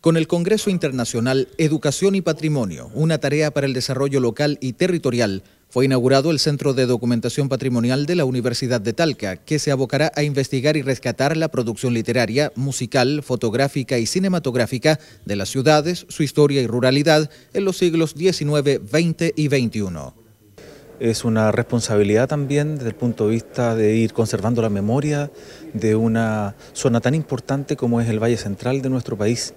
Con el Congreso Internacional Educación y Patrimonio, una tarea para el desarrollo local y territorial, fue inaugurado el Centro de Documentación Patrimonial de la Universidad de Talca, que se abocará a investigar y rescatar la producción literaria, musical, fotográfica y cinematográfica de las ciudades, su historia y ruralidad en los siglos XIX, XX y XXI es una responsabilidad también desde el punto de vista de ir conservando la memoria de una zona tan importante como es el Valle Central de nuestro país,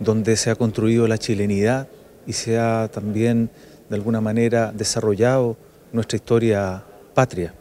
donde se ha construido la chilenidad y se ha también de alguna manera desarrollado nuestra historia patria.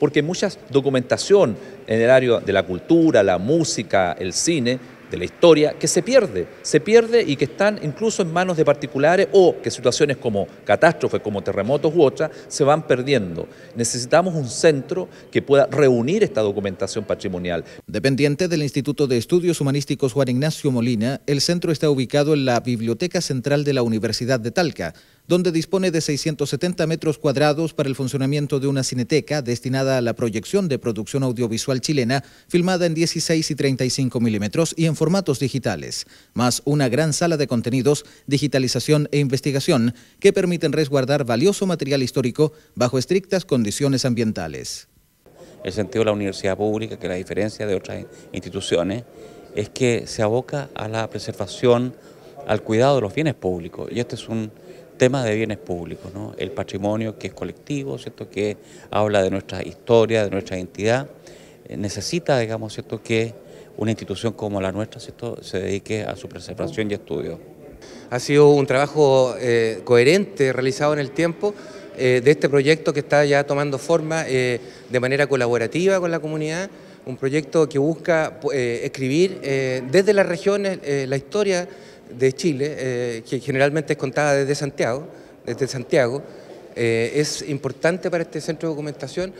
Porque mucha documentación en el área de la cultura, la música, el cine, de la historia que se pierde, se pierde y que están incluso en manos de particulares o que situaciones como catástrofes, como terremotos u otras, se van perdiendo. Necesitamos un centro que pueda reunir esta documentación patrimonial. Dependiente del Instituto de Estudios Humanísticos Juan Ignacio Molina, el centro está ubicado en la Biblioteca Central de la Universidad de Talca donde dispone de 670 metros cuadrados para el funcionamiento de una cineteca destinada a la proyección de producción audiovisual chilena, filmada en 16 y 35 milímetros y en formatos digitales, más una gran sala de contenidos, digitalización e investigación que permiten resguardar valioso material histórico bajo estrictas condiciones ambientales. El sentido de la universidad pública, que la diferencia de otras instituciones, es que se aboca a la preservación, al cuidado de los bienes públicos. Y este es un tema de bienes públicos, el patrimonio que es colectivo, ¿cierto? que habla de nuestra historia, de nuestra identidad, eh, necesita, digamos, ¿cierto? que una institución como la nuestra ¿cierto? se dedique a su preservación y estudio. Ha sido un trabajo eh, coherente realizado en el tiempo eh, de este proyecto que está ya tomando forma de manera colaborativa con la comunidad, un proyecto que busca escribir desde las regiones la historia de Chile, eh, que generalmente es contada desde Santiago, desde Santiago, eh, es importante para este centro de documentación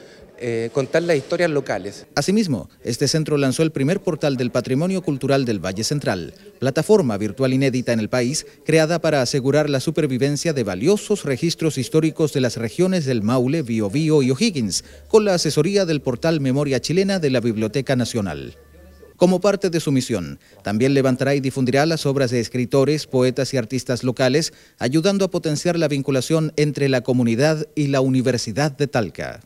eh, contar las historias locales. Asimismo, este centro lanzó el primer portal del patrimonio cultural del Valle Central, plataforma virtual inédita en el país, creada para asegurar la supervivencia de valiosos registros históricos de las regiones del Maule, Biobío y O'Higgins, con la asesoría del portal Memoria Chilena de la Biblioteca Nacional como parte de su misión. También levantará y difundirá las obras de escritores, poetas y artistas locales, ayudando a potenciar la vinculación entre la comunidad y la Universidad de Talca.